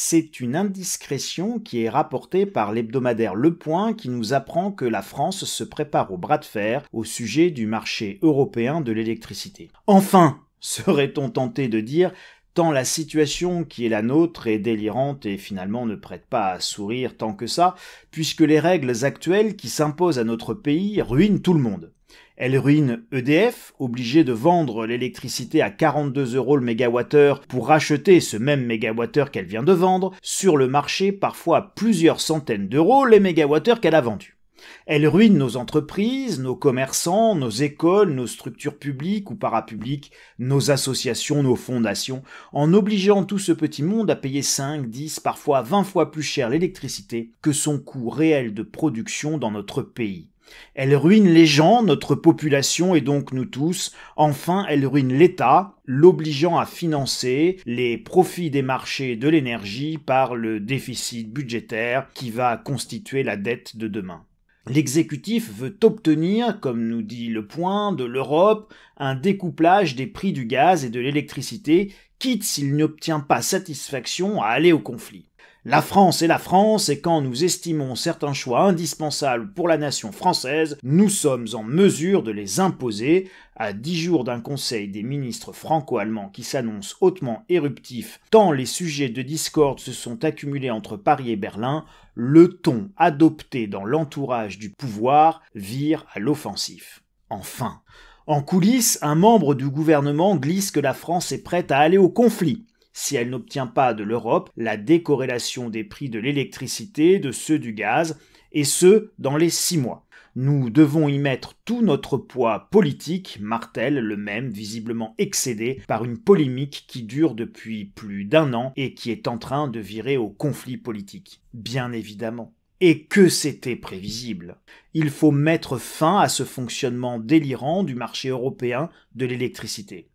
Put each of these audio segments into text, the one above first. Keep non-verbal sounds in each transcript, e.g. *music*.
c'est une indiscrétion qui est rapportée par l'hebdomadaire Le Point qui nous apprend que la France se prépare au bras de fer au sujet du marché européen de l'électricité. Enfin, *laughs* serait-on tenté de dire, tant la situation qui est la nôtre est délirante et finalement ne prête pas à sourire tant que ça, puisque les règles actuelles qui s'imposent à notre pays ruinent tout le monde. Elle ruine EDF, obligée de vendre l'électricité à 42 euros le mégawattheure pour racheter ce même mégawattheure qu'elle vient de vendre sur le marché parfois à plusieurs centaines d'euros les mégawattheures qu'elle a vendus. Elle ruine nos entreprises, nos commerçants, nos écoles, nos structures publiques ou parapubliques, nos associations, nos fondations, en obligeant tout ce petit monde à payer 5, 10, parfois 20 fois plus cher l'électricité que son coût réel de production dans notre pays. Elle ruine les gens, notre population et donc nous tous. Enfin, elle ruine l'État, l'obligeant à financer les profits des marchés de l'énergie par le déficit budgétaire qui va constituer la dette de demain. L'exécutif veut obtenir, comme nous dit le point, de l'Europe un découplage des prix du gaz et de l'électricité, quitte s'il n'obtient pas satisfaction à aller au conflit. La France est la France et quand nous estimons certains choix indispensables pour la nation française, nous sommes en mesure de les imposer. À dix jours d'un conseil des ministres franco-allemands qui s'annonce hautement éruptif, tant les sujets de discorde se sont accumulés entre Paris et Berlin, le ton adopté dans l'entourage du pouvoir vire à l'offensif. Enfin, en coulisses, un membre du gouvernement glisse que la France est prête à aller au conflit si elle n'obtient pas de l'Europe la décorrélation des prix de l'électricité de ceux du gaz, et ce, dans les six mois. Nous devons y mettre tout notre poids politique, Martel, le même, visiblement excédé par une polémique qui dure depuis plus d'un an et qui est en train de virer au conflit politique. Bien évidemment. Et que c'était prévisible. Il faut mettre fin à ce fonctionnement délirant du marché européen de l'électricité.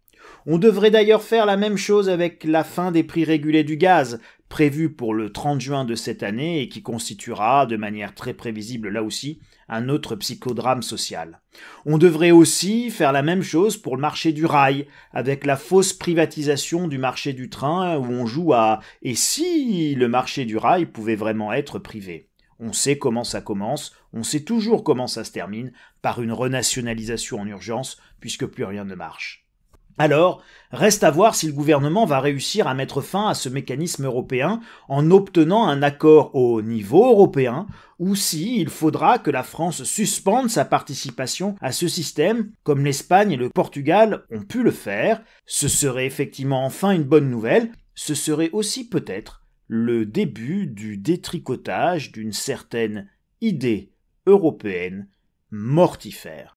On devrait d'ailleurs faire la même chose avec la fin des prix régulés du gaz, prévue pour le 30 juin de cette année et qui constituera, de manière très prévisible là aussi, un autre psychodrame social. On devrait aussi faire la même chose pour le marché du rail, avec la fausse privatisation du marché du train où on joue à et si le marché du rail pouvait vraiment être privé. On sait comment ça commence, on sait toujours comment ça se termine, par une renationalisation en urgence, puisque plus rien ne marche. Alors, reste à voir si le gouvernement va réussir à mettre fin à ce mécanisme européen en obtenant un accord au niveau européen, ou si il faudra que la France suspende sa participation à ce système, comme l'Espagne et le Portugal ont pu le faire. Ce serait effectivement enfin une bonne nouvelle, ce serait aussi peut-être le début du détricotage d'une certaine idée européenne mortifère.